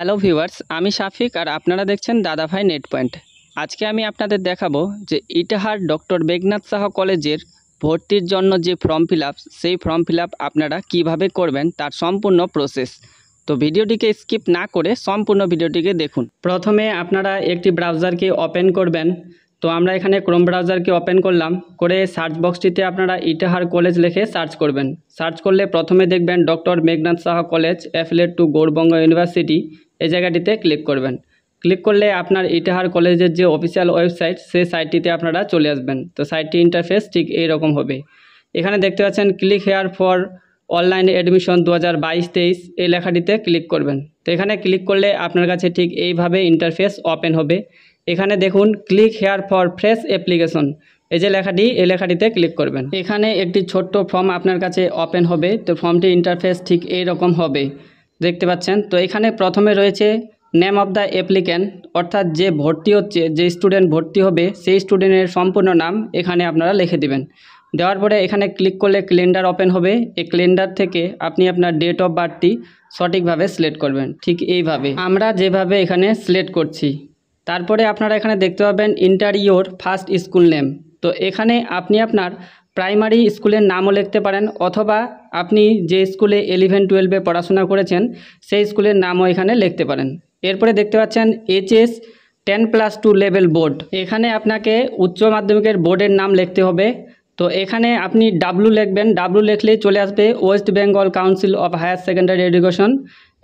Hello viewers আমি শাফিক আর আপনারা দেখছেন দাদাভাই নেট পয়েন্ট আজকে আমি আপনাদের দেখাবো যে ইটাহার ডক্টর মেঘনাথ সাহ কলেজের ভর্তির জন্য যে ফর্ম ফিল সেই ফর্ম ফিল আপনারা কিভাবে করবেন তার সম্পূর্ণ প্রসেস তো ভিডিওটিকে স্কিপ না করে সম্পূর্ণ ভিডিওটিকে দেখুন প্রথমে আপনারা একটি ব্রাউজারকে ওপেন করবেন তো আমরা এখানে ক্রোম ব্রাউজারকে ওপেন করলাম করে সার্চ বক্সটিতে আপনারা ইটাহার কলেজ লিখে সার্চ করবেন সার্চ করলে প্রথমে দেখবেন doctor Meghnath Saha college affiliate to Gour Banga university এই জায়গাটিতে ক্লিক করবেন ক্লিক করলে আপনার ইটাহার কলেজের যে অফিসিয়াল ওয়েবসাইট সেই সাইটটিতে আপনারা চলে আসবেন তো সাইটটি ইন্টারফেস ঠিক এইরকম হবে এখানে দেখতে পাচ্ছেন click here for online admission দু হাজার বাইশ তেইশ এই লেখাটিতে ক্লিক করবেন তো এখানে ক্লিক করলে আপনার কাছে ঠিক এইভাবে ইন্টারফেস ওপেন হবে এখানে দেখুন click here for fresh application এই যে লেখাটি এই লেখাটিতে ক্লিক করবেন এখানে একটি ছোট্ট ফর্ম আপনার কাছে ওপেন হবে তো ফর্মটি ইন্টারফেস ঠিক এই রকম হবে দেখতে পাচ্ছেন তো এখানে প্রথমে রয়েছে নেম অব দ্য অ্যাপ্লিক্যান্ট অর্থাৎ যে ভর্তি হচ্ছে যে স্টুডেন্ট ভর্তি হবে সেই স্টুডেন্টের সম্পূর্ণ নাম এখানে আপনারা লিখে দেবেন দেওয়ার পরে এখানে ক্লিক করলে ক্যালেন্ডার ওপেন হবে এই ক্যালেন্ডার থেকে আপনি আপনার ডেট অফ বার্থটি সঠিকভাবে সিলেক্ট করবেন ঠিক এইভাবে আমরা যেভাবে এখানে সিলেক্ট করছি তারপরে আপনারা এখানে দেখতে পাবেন enter your first school name তো এখানে আপনি আপনার প্রাইমারি স্কুলের নামও লিখতে পারেন অথবা আপনি যে স্কুলে ইলেভেন টুয়েলভে পড়াশোনা করেছেন সেই স্কুলের নামও এখানে লিখতে পারেন এরপরে দেখতে পাচ্ছেন HS ten plus two level board এখানে আপনাকে উচ্চ মাধ্যমিকের বোর্ডের নাম লিখতে হবে তো এখানে আপনি ডাব্লু লিখবেন ডাব্লু লিখলেই চলে আসবে West Bengal council of higher secondary education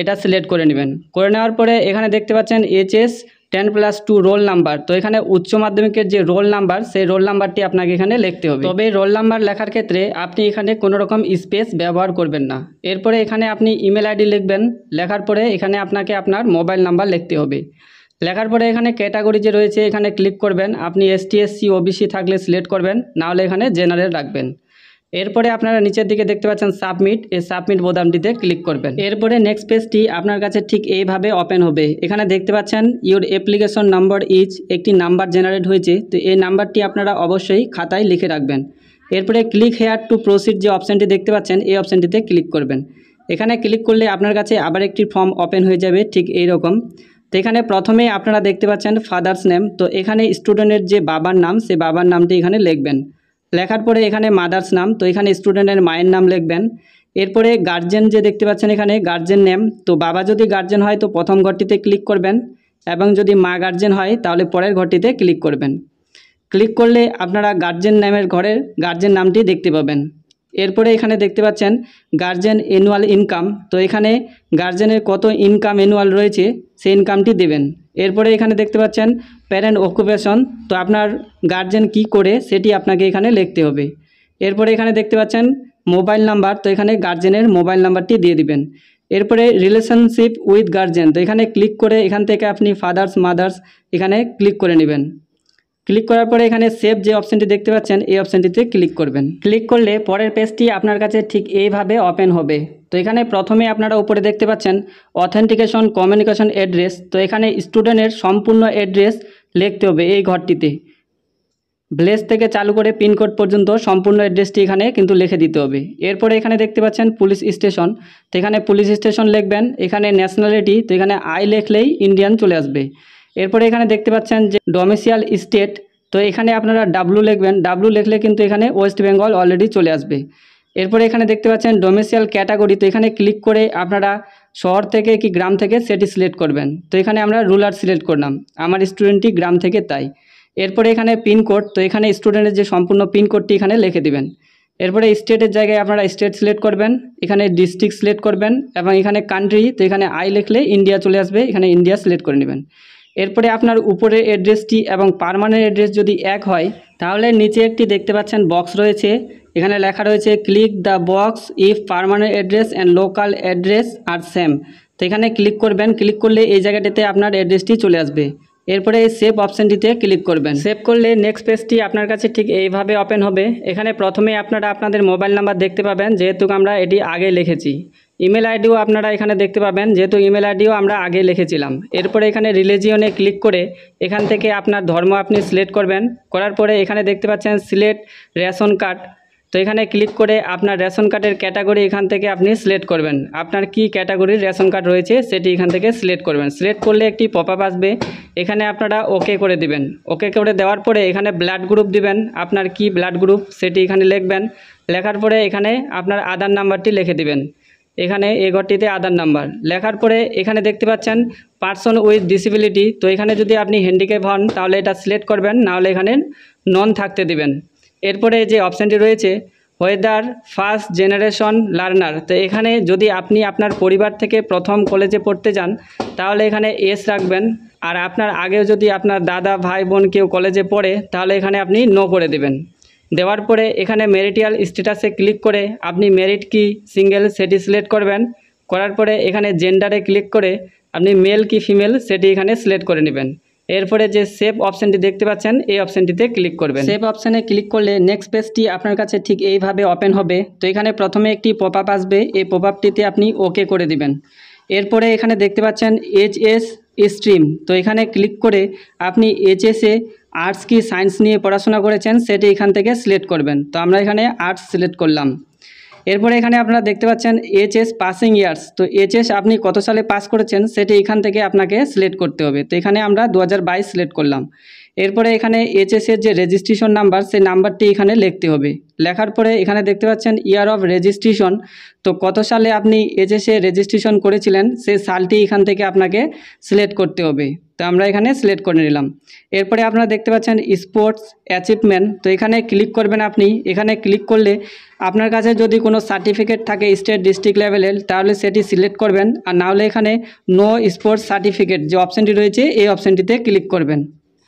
এটা সিলেক্ট করে নেবেন করে নেওয়ার পরে এখানে দেখতে পাচ্ছেন HS ten plus two roll number তো এখানে উচ্চ মাধ্যমিকের যে রোল নাম্বার সেই রোল নাম্বারটি আপনাকে এখানে লিখতে হবে তবে রোল নাম্বার লেখার ক্ষেত্রে আপনি এখানে কোনো রকম স্পেস ব্যবহার করবেন না এরপরে এখানে আপনি ইমেল আইডি লিখবেন লেখার পরে এখানে আপনাকে আপনার মোবাইল নাম্বার লিখতে হবে লেখার পরে এখানে ক্যাটাগরি যে রয়েছে এখানে ক্লিক করবেন আপনি এস এসসি ওবিসি থাকলে সিলেক্ট করবেন নাহলে এখানে জেনারেল রাখবেন এরপরে আপনারা নিচের দিকে দেখতে পাচ্ছেন সাবমিট এই সাবমিট বোতামটিতে ক্লিক করবেন এরপরে নেক্সট পেজটি আপনার কাছে ঠিক এইভাবে ওপেন হবে এখানে দেখতে পাচ্ছেন ইউর অ্যাপ্লিকেশন নাম্বার ইজ একটি নাম্বার জেনারেট হয়েছে তো এই নাম্বারটি আপনারা অবশ্যই খাতায় লিখে রাখবেন এরপরে ক্লিক হেয়ার টু প্রসিড যে অপশানটি দেখতে পাচ্ছেন এই অপশানটিতে ক্লিক করবেন এখানে ক্লিক করলে আপনার কাছে আবার একটি ফর্ম ওপেন হয়ে যাবে ঠিক এই রকম তো এখানে প্রথমে আপনারা দেখতে পাচ্ছেন ফাদার্স নেম তো এখানে স্টুডেন্টের যে বাবার নাম সে বাবার নামটি এখানে লিখবেন লেখার পরে এখানে মাদার্স নাম তো এখানে স্টুডেন্টের মায়ের নাম লিখবেন এরপরে গার্জেন যে দেখতে পাচ্ছেন এখানে গার্জেন নেম তো বাবা যদি গার্জেন হয় তো প্রথম ঘরটিতে ক্লিক করবেন এবং যদি মা গার্জেন হয় তাহলে পরের ঘরটিতে ক্লিক করবেন ক্লিক করলে আপনারা গার্জেন নামের ঘরের গার্জেন নামটি দেখতে পাবেন এরপরে এখানে দেখতে পাচ্ছেন গার্জেন অ্যানুয়াল ইনকাম তো এখানে গার্জেনের কত ইনকাম অ্যানুয়াল রয়েছে সেই ইনকামটি দেবেন এরপরে এখানে দেখতে পাচ্ছেন প্যারেন্ট অকুপেশন তো আপনার গার্জেন কি করে সেটি আপনাকে এখানে লিখতে হবে এরপরে এখানে দেখতে পাচ্ছেন মোবাইল নাম্বার তো এখানে গার্জেনের মোবাইল নাম্বারটি দিয়ে দিবেন এরপরে রিলেশনশিপ উইথ গার্জেন তো এখানে ক্লিক করে এখান থেকে আপনি ফাদার্স মাদার্স এখানে ক্লিক করে নেবেন ক্লিক করার পরে এখানে সেভ যে অপশানটি দেখতে পাচ্ছেন এই অপশানটিতে ক্লিক করবেন ক্লিক করলে পরের পেজটি আপনার কাছে ঠিক এইভাবে ওপেন হবে তো এখানে প্রথমে আপনারা উপরে দেখতে পাচ্ছেন অথেন্টিকেশন কমিউনিকেশন অ্যাড্রেস তো এখানে স্টুডেন্টের সম্পূর্ণ অ্যাড্রেস লিখতে হবে এই ঘরটিতে ব্লেস থেকে চালু করে পিনকোড পর্যন্ত সম্পূর্ণ অ্যাড্রেসটি এখানে কিন্তু লিখে দিতে হবে এরপরে এখানে দেখতে পাচ্ছেন পুলিশ স্টেশন তো এখানে পুলিশ স্টেশন লিখবেন এখানে ন্যাশনালিটি তো এখানে আই লেখলেই ইন্ডিয়ান চলে আসবে এরপরে এখানে দেখতে পাচ্ছেন যে ডোমেসিয়াল স্টেট তো এখানে আপনারা ডাব্লু লিখবেন ডাব্লু লিখলে কিন্তু এখানে ওয়েস্ট বেঙ্গল অলরেডি চলে আসবে এরপরে এখানে দেখতে পাচ্ছেন ডোমেসিয়াল ক্যাটাগরি তো এখানে ক্লিক করে আপনারা শহর থেকে কি গ্রাম থেকে সেটি সিলেক্ট করবেন তো এখানে আমরা রুলার সিলেক্ট করলাম আমার স্টুডেন্টটি গ্রাম থেকে তাই এরপরে এখানে পিনকোড তো এখানে স্টুডেন্টের যে সম্পূর্ণ পিনকোডটি এখানে লিখে দিবেন এরপরে স্টেটের জায়গায় আপনারা স্টেট সিলেক্ট করবেন এখানে ডিস্ট্রিক্ট সিলেক্ট করবেন এবং এখানে কান্ট্রি তো এখানে আই লিখলে ইন্ডিয়া চলে আসবে এখানে ইন্ডিয়া সিলেক্ট করে নেবেন এরপরে আপনার উপরের অ্যাড্রেসটি এবং পারমানেন্ট অ্যাড্রেস যদি এক হয় তাহলে নিচে একটি দেখতে পাচ্ছেন বক্স রয়েছে এখানে লেখা রয়েছে click the box if permanent address and local address are same তো এখানে ক্লিক করবেন ক্লিক করলে এই জায়গাটিতে আপনার অ্যাড্রেসটি চলে আসবে এরপরে এই সেভ অপশানটিতে ক্লিক করবেন সেভ করলে নেক্সট পেজটি আপনার কাছে ঠিক এইভাবে ওপেন হবে এখানে প্রথমে আপনারা আপনাদের মোবাইল নাম্বার দেখতে পাবেন যেহেতু আমরা এটি আগে লিখেছি ইমেল আইডিও আপনারা এখানে দেখতে পাবেন যেহেতু ইমেল আইডিও আমরা আগে লিখেছিলাম এরপরে এখানে রিলিজিয়নে ক্লিক করে এখান থেকে আপনার ধর্ম আপনি সিলেক্ট করবেন করার পরে এখানে দেখতে পাচ্ছেন সিলেট রেশন কার্ড তো এখানে ক্লিক করে আপনার রেশন কার্ডের ক্যাটাগরি এখান থেকে আপনি সিলেক্ট করবেন আপনার কি ক্যাটাগরির রেশন কার্ড রয়েছে সেটি এখান থেকে সিলেক্ট করবেন সিলেক্ট করলে একটি পপ আপ আসবে এখানে আপনারা ওকে করে দিবেন ওকে করে দেওয়ার পরে এখানে ব্লাড গ্রুপ দিবেন আপনার কি ব্লাড গ্রুপ সেটি এখানে লিখবেন লেখার পরে এখানে আপনার আধার নাম্বারটি লিখে দিবেন এখানে এই ঘরটিতে আধার নাম্বার লেখার পরে এখানে দেখতে পাচ্ছেন পার্সন উইথ ডিসিবিলিটি তো এখানে যদি আপনি হ্যান্ডিক্যাপ হন তাহলে এটা সিলেক্ট করবেন নাহলে এখানে নন থাকতে দিবেন এরপরে যে অপশানটি রয়েছে ওয়েদার ফার্স্ট জেনারেশন লার্নার তো এখানে যদি আপনি আপনার পরিবার থেকে প্রথম কলেজে পড়তে যান তাহলে এখানে এস রাখবেন আর আপনার আগেও যদি আপনার দাদা ভাই বোন কেউ কলেজে পড়ে তাহলে এখানে আপনি নো করে দেবেন দেওয়ার পরে এখানে মেরিটিয়াল স্ট্যাটাসে ক্লিক করে আপনি মেরিট কি সিঙ্গেল সেটি সিলেক্ট করবেন করার পরে এখানে জেন্ডারে ক্লিক করে আপনি মেল কি ফিমেল সেটি এখানে সিলেক্ট করে নেবেন এরপরে যে সেভ অপশানটি দেখতে পাচ্ছেন এই অপশানটিতে ক্লিক করবেন সেভ অপশানে ক্লিক করলে নেক্সট পেজটি আপনার কাছে ঠিক এইভাবে ওপেন হবে তো এখানে প্রথমে একটি পপ আপ আসবে এই পপ আপটিতে আপনি ওকে করে দিবেন এরপরে এখানে দেখতে পাচ্ছেন এইচ এস স্ট্রিম তো এখানে ক্লিক করে আপনি এইচএসে আর্টস কি সায়েন্স নিয়ে পড়াশোনা করেছেন সেটি এখান থেকে সিলেক্ট করবেন তো আমরা এখানে আর্টস সিলেক্ট করলাম এরপরে এখানে আপনারা দেখতে পাচ্ছেন এস পাসিং ইয়ার্স তো এইচএস আপনি কত সালে পাস করেছেন সেটি এখান থেকে আপনাকে সিলেক্ট করতে হবে তো এখানে আমরা দু হাজার সিলেক্ট করলাম এরপরে এখানে এইচএসের যে রেজিস্ট্রেশন নাম্বার সেই নাম্বারটি এখানে লিখতে হবে লেখার পরে এখানে দেখতে পাচ্ছেন ইয়ার অফ রেজিস্ট্রেশন তো কত সালে আপনি এইচএসে রেজিস্ট্রেশন করেছিলেন সেই সালটি এখান থেকে আপনাকে সিলেক্ট করতে হবে তো আমরা এখানে সিলেক্ট করে নিলাম এরপরে আপনারা দেখতে পাচ্ছেন স্পোর্টস অ্যাচিভমেন্ট তো এখানে ক্লিক করবেন আপনি এখানে ক্লিক করলে আপনার কাছে যদি কোনো সার্টিফিকেট থাকে স্টেট ডিস্ট্রিক্ট লেভেলের তাহলে সেটি সিলেক্ট করবেন আর নাহলে এখানে নো স্পোর্টস সার্টিফিকেট যে অপশানটি রয়েছে এই অপশানটিতে ক্লিক করবেন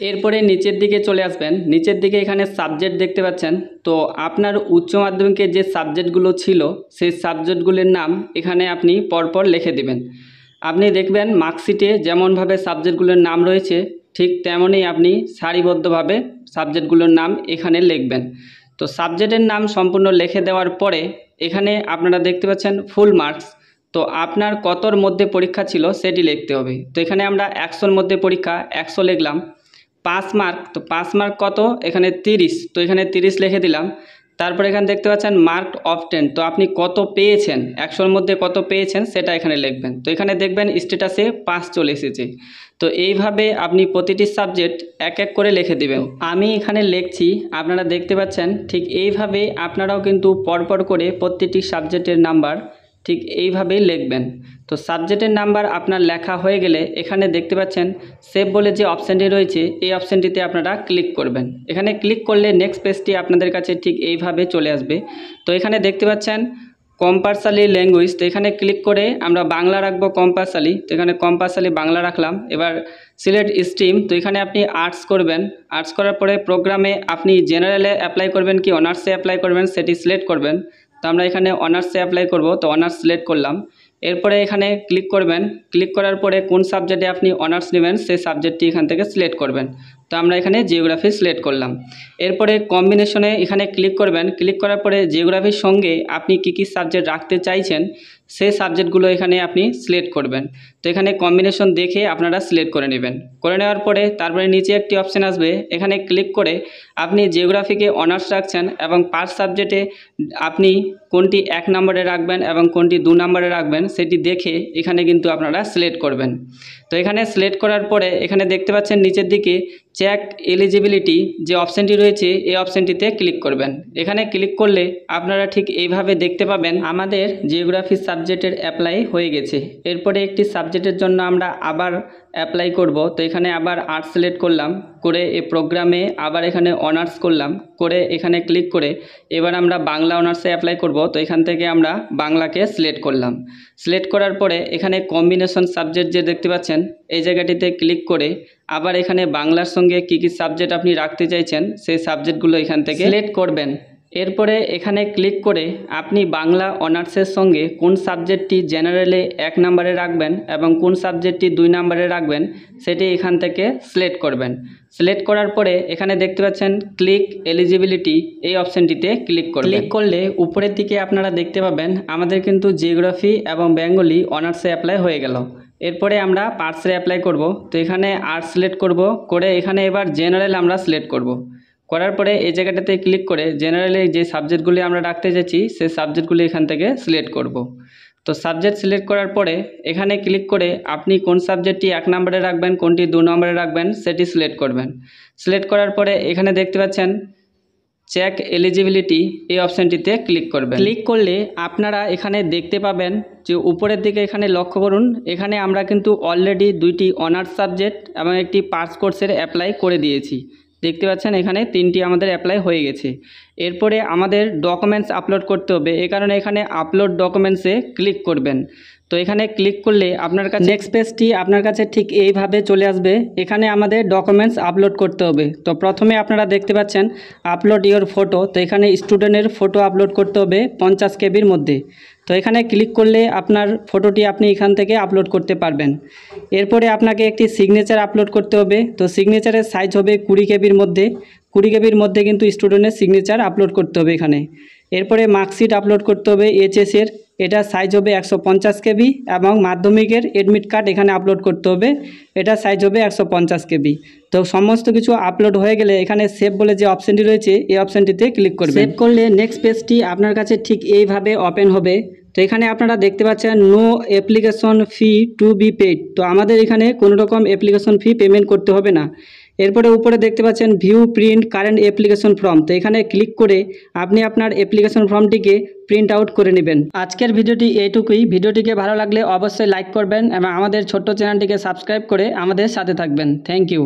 এরপরে নিচের দিকে চলে আসবেন নিচের দিকে এখানে সাবজেক্ট দেখতে পাচ্ছেন তো আপনার উচ্চ মাধ্যমিকে যে সাবজেক্টগুলো ছিল সেই সাবজেক্টগুলির নাম এখানে আপনি পরপর লিখে দেবেন আপনি দেখবেন মার্কশিটে যেমনভাবে সাবজেক্টগুলোর নাম রয়েছে ঠিক তেমনই আপনি সারিবদ্ধভাবে সাবজেক্টগুলোর নাম এখানে লিখবেন তো সাবজেক্টের নাম সম্পূর্ণ লিখে দেওয়ার পরে এখানে আপনারা দেখতে পাচ্ছেন ফুল মার্কস তো আপনার কতর মধ্যে পরীক্ষা ছিল সেটি লিখতে হবে তো এখানে আমরা একশোর মধ্যে পরীক্ষা একশো লিখলাম পাঁচ মার্ক তো পাঁচ মার্ক কত এখানে তিরিশ তো এখানে তিরিশ লিখে দিলাম তারপরে এখানে দেখতে পাচ্ছেন মার্ক অফ টেন তো আপনি কত পেয়েছেন একশোর মধ্যে কত পেয়েছেন সেটা এখানে লিখবেন তো এখানে দেখবেন স্টেটাসে পাস চলে এসেছে তো এইভাবে আপনি প্রতিটি সাবজেক্ট এক এক করে লিখে দেবেন আমি এখানে লিখছি আপনারা দেখতে পাচ্ছেন ঠিক এইভাবে আপনারাও কিন্তু পরপর করে প্রত্যেকটি সাবজেক্টের নাম্বার ঠিক এইভাবেই লিখবেন তো সাবজেক্টের নাম্বার আপনার লেখা হয়ে গেলে এখানে দেখতে পাচ্ছেন সেভ বলে যে অপশানটি রয়েছে এই অপশানটিতে আপনারা ক্লিক করবেন এখানে ক্লিক করলে নেক্সট পেজটি আপনাদের কাছে ঠিক এইভাবে চলে আসবে তো এখানে দেখতে পাচ্ছেন কম্পার্সালি ল্যাঙ্গুয়েজ তো এখানে ক্লিক করে আমরা বাংলা রাখবো কম্পার্সালি তো এখানে কম্পালসারি বাংলা রাখলাম এবার সিলেট স্ট্রিম তো এখানে আপনি আর্টস করবেন আর্টস করার পরে প্রোগ্রামে আপনি জেনারেলে অ্যাপ্লাই করবেন কি অনার্সে অ্যাপ্লাই করবেন সেটি সিলেক্ট করবেন তো আমরা এখানে অনার্সে অ্যাপ্লাই করব তো অনার্স সিলেক্ট করলাম এরপরে এখানে ক্লিক করবেন ক্লিক করার পরে কোন সাবজেক্টে আপনি অনার্স নেবেন সেই সাবজেক্টটি এখান থেকে সিলেক্ট করবেন তো আমরা এখানে জিওগ্রাফি সিলেক্ট করলাম এরপরে কম্বিনেশনে এখানে ক্লিক করবেন ক্লিক করার পরে জিওগ্রাফির সঙ্গে আপনি কি কি সাবজেক্ট রাখতে চাইছেন সেই সাবজেক্টগুলো এখানে আপনি সিলেক্ট করবেন তো এখানে কম্বিনেশন দেখে আপনারা সিলেক্ট করে নেবেন করে নেওয়ার পরে তারপরে নিচে একটি অপশান আসবে এখানে ক্লিক করে আপনি জিওগ্রাফিকে অনার্স রাখছেন এবং পার সাবজেক্টে আপনি কোনটি এক নম্বরে রাখবেন এবং কোনটি দু নম্বরে রাখবেন সেটি দেখে এখানে কিন্তু আপনারা সিলেক্ট করবেন তো এখানে সিলেক্ট করার পরে এখানে দেখতে পাচ্ছেন নিচের দিকে চেক এলিজিবিলিটি যে অপশানটি রয়েছে এই অপশানটিতে ক্লিক করবেন এখানে ক্লিক করলে আপনারা ঠিক এইভাবে দেখতে পাবেন আমাদের জিওগ্রাফি সাবজেক্টের অ্যাপ্লাই হয়ে গেছে এরপরে একটি সাবজেক্টের জন্য আমরা আবার অ্যাপ্লাই করব তো এখানে আবার আর্টস সিলেক্ট করলাম করে এ প্রোগ্রামে আবার এখানে অনার্স করলাম করে এখানে ক্লিক করে এবার আমরা বাংলা অনার্সে অ্যাপ্লাই করব তো এখান থেকে আমরা বাংলাকে সিলেক্ট করলাম সিলেক্ট করার পরে এখানে কম্বিনেশন সাবজেক্ট যে দেখতে পাচ্ছেন এই জায়গাটিতে ক্লিক করে আবার এখানে বাংলার সঙ্গে কি কি সাবজেক্ট আপনি রাখতে চাইছেন সেই সাবজেক্টগুলো এখান থেকে সিলেক্ট করবেন এরপরে এখানে ক্লিক করে আপনি বাংলা অনার্সের সঙ্গে কোন সাবজেক্টটি জেনারেলে এক নম্বরে রাখবেন এবং কোন সাবজেক্টটি দুই নম্বরে রাখবেন সেটি এখান থেকে সিলেক্ট করবেন সিলেক্ট করার পরে এখানে দেখতে পাচ্ছেন ক্লিক এলিজিবিলিটি এই অপশানটিতে ক্লিক করবেন ক্লিক করলে উপরের দিকে আপনারা দেখতে পাবেন আমাদের কিন্তু জিওগ্রাফি এবং বেঙ্গলি অনার্সে অ্যাপ্লাই হয়ে গেল এরপরে আমরা পার্টসে অ্যাপ্লাই করব তো এখানে আর্টস সিলেক্ট করব করে এখানে এবার জেনারেল আমরা সিলেক্ট করব করার পরে এই জায়গাটাতে ক্লিক করে জেনারেলি যে সাবজেক্টগুলি আমরা রাখতে চাইছি সেই সাবজেক্টগুলি এখান থেকে সিলেক্ট করব। তো সাবজেক্ট সিলেক্ট করার পরে এখানে ক্লিক করে আপনি কোন সাবজেক্টটি এক নম্বরে রাখবেন কোনটি দু নম্বরে রাখবেন সেটি সিলেক্ট করবেন সিলেক্ট করার পরে এখানে দেখতে পাচ্ছেন চেক এলিজিবিলিটি এই অপশানটিতে ক্লিক করবেন ক্লিক করলে আপনারা এখানে দেখতে পাবেন যে উপরের দিকে এখানে লক্ষ্য করুন এখানে আমরা কিন্তু অলরেডি দুইটি অনার্স সাবজেক্ট এবং একটি পার্স কোর্সের অ্যাপ্লাই করে দিয়েছি দেখতে পাচ্ছেন এখানে তিনটি আমাদের অ্যাপ্লাই হয়ে গেছে এরপরে আমাদের ডকুমেন্টস আপলোড করতে হবে এ কারণে এখানে আপলোড ডকুমেন্টসে ক্লিক করবেন তো এখানে ক্লিক করলে আপনার কাছে নেক্সট পেজটি আপনার কাছে ঠিক এইভাবে চলে আসবে এখানে আমাদের ডকুমেন্টস আপলোড করতে হবে তো প্রথমে আপনারা দেখতে পাচ্ছেন আপলোড ইওর ফটো তো এখানে স্টুডেন্টের ফটো আপলোড করতে হবে পঞ্চাশ কেবির মধ্যে তো এখানে ক্লিক করলে আপনার ফটোটি আপনি এখান থেকে আপলোড করতে পারবেন এরপরে আপনাকে একটি সিগনেচার আপলোড করতে হবে তো সিগনেচারের সাইজ হবে কুড়ি কেবির মধ্যে কুড়ি কেবির মধ্যে কিন্তু স্টুডেন্টের সিগনেচার আপলোড করতে হবে এখানে এরপরে মার্কশিট আপলোড করতে হবে এইচএসের এটা সাইজ হবে একশো পঞ্চাশ কেবি এবং মাধ্যমিকের এডমিট কার্ড এখানে আপলোড করতে হবে এটা সাইজ হবে একশো পঞ্চাশ কেবি তো সমস্ত কিছু আপলোড হয়ে গেলে এখানে সেভ বলে যে অপশানটি রয়েছে এই অপশানটিতে ক্লিক করবে সেভ করলে নেক্সট পেজটি আপনার কাছে ঠিক এইভাবে ওপেন হবে তো এখানে আপনারা দেখতে পাচ্ছেন no application fee to be paid তো আমাদের এখানে কোনো রকম অ্যাপ্লিকেশন ফি পেমেন্ট করতে হবে না এরপরে উপরে দেখতে পাচ্ছেন view print current application form তো এখানে ক্লিক করে আপনি আপনার অ্যাপ্লিকেশন ফর্মটিকে প্রিন্ট আউট করে নেবেন আজকের ভিডিওটি এইটুকুই ভিডিওটিকে ভালো লাগলে অবশ্যই লাইক করবেন এবং আমাদের ছোট্ট চ্যানেলটিকে সাবস্ক্রাইব করে আমাদের সাথে থাকবেন থ্যাংক ইউ